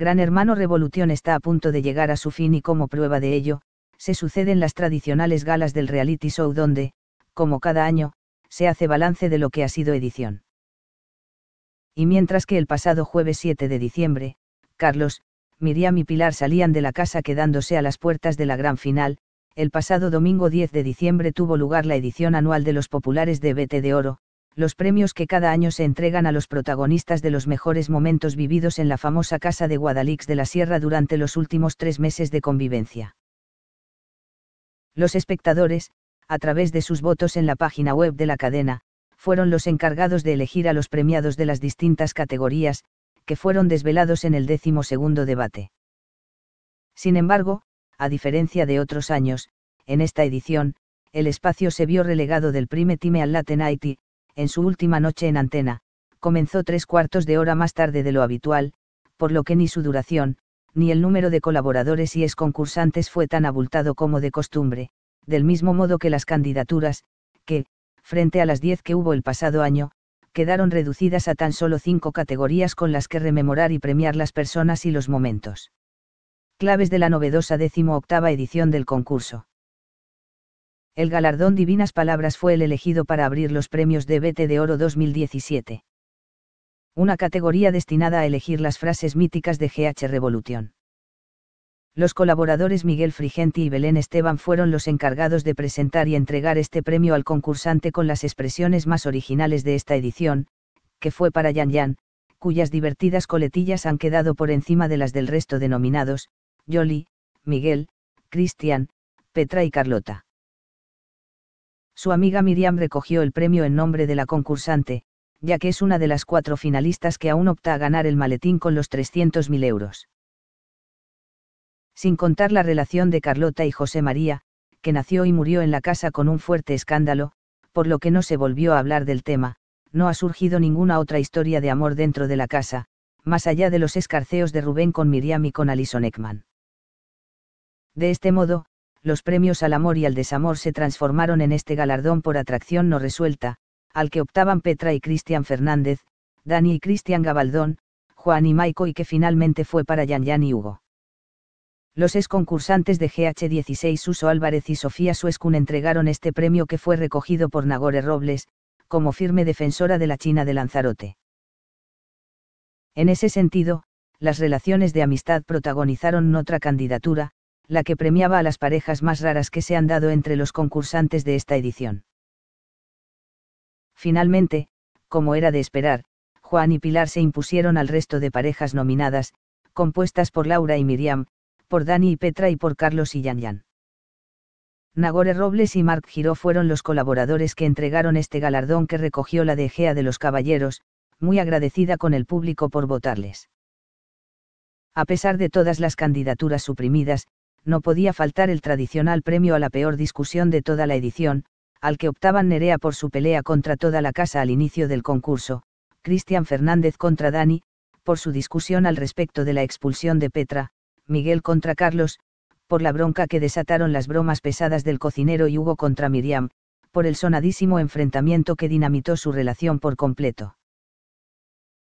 Gran Hermano Revolución está a punto de llegar a su fin y como prueba de ello, se suceden las tradicionales galas del reality show donde, como cada año, se hace balance de lo que ha sido edición. Y mientras que el pasado jueves 7 de diciembre, Carlos, Miriam y Pilar salían de la casa quedándose a las puertas de la gran final, el pasado domingo 10 de diciembre tuvo lugar la edición anual de los populares de BT de Oro, los premios que cada año se entregan a los protagonistas de los mejores momentos vividos en la famosa casa de Guadalix de la Sierra durante los últimos tres meses de convivencia. Los espectadores, a través de sus votos en la página web de la cadena, fueron los encargados de elegir a los premiados de las distintas categorías, que fueron desvelados en el décimo segundo debate. Sin embargo, a diferencia de otros años, en esta edición, el espacio se vio relegado del Prime Time al Latin IT, en su última noche en antena, comenzó tres cuartos de hora más tarde de lo habitual, por lo que ni su duración, ni el número de colaboradores y exconcursantes fue tan abultado como de costumbre, del mismo modo que las candidaturas, que, frente a las diez que hubo el pasado año, quedaron reducidas a tan solo cinco categorías con las que rememorar y premiar las personas y los momentos. Claves de la novedosa décimo octava edición del concurso el galardón Divinas Palabras fue el elegido para abrir los premios de Bete de Oro 2017. Una categoría destinada a elegir las frases míticas de GH Revolución. Los colaboradores Miguel Frigenti y Belén Esteban fueron los encargados de presentar y entregar este premio al concursante con las expresiones más originales de esta edición, que fue para Yan Yan, cuyas divertidas coletillas han quedado por encima de las del resto denominados, Yoli, Miguel, Cristian, Petra y Carlota su amiga Miriam recogió el premio en nombre de la concursante, ya que es una de las cuatro finalistas que aún opta a ganar el maletín con los 300.000 euros. Sin contar la relación de Carlota y José María, que nació y murió en la casa con un fuerte escándalo, por lo que no se volvió a hablar del tema, no ha surgido ninguna otra historia de amor dentro de la casa, más allá de los escarceos de Rubén con Miriam y con Alison Ekman. De este modo, los premios al amor y al desamor se transformaron en este galardón por atracción no resuelta, al que optaban Petra y Cristian Fernández, Dani y Cristian Gabaldón, Juan y Maiko y que finalmente fue para Yan Yan y Hugo. Los ex concursantes de GH16 Suso Álvarez y Sofía Suescun entregaron este premio que fue recogido por Nagore Robles, como firme defensora de la China de Lanzarote. En ese sentido, las relaciones de amistad protagonizaron otra candidatura, la que premiaba a las parejas más raras que se han dado entre los concursantes de esta edición. Finalmente, como era de esperar, Juan y Pilar se impusieron al resto de parejas nominadas, compuestas por Laura y Miriam, por Dani y Petra y por Carlos y Yan Yan. Nagore Robles y Marc Giró fueron los colaboradores que entregaron este galardón que recogió la de de los Caballeros, muy agradecida con el público por votarles. A pesar de todas las candidaturas suprimidas, no podía faltar el tradicional premio a la peor discusión de toda la edición, al que optaban Nerea por su pelea contra toda la casa al inicio del concurso, Cristian Fernández contra Dani, por su discusión al respecto de la expulsión de Petra, Miguel contra Carlos, por la bronca que desataron las bromas pesadas del cocinero y Hugo contra Miriam, por el sonadísimo enfrentamiento que dinamitó su relación por completo.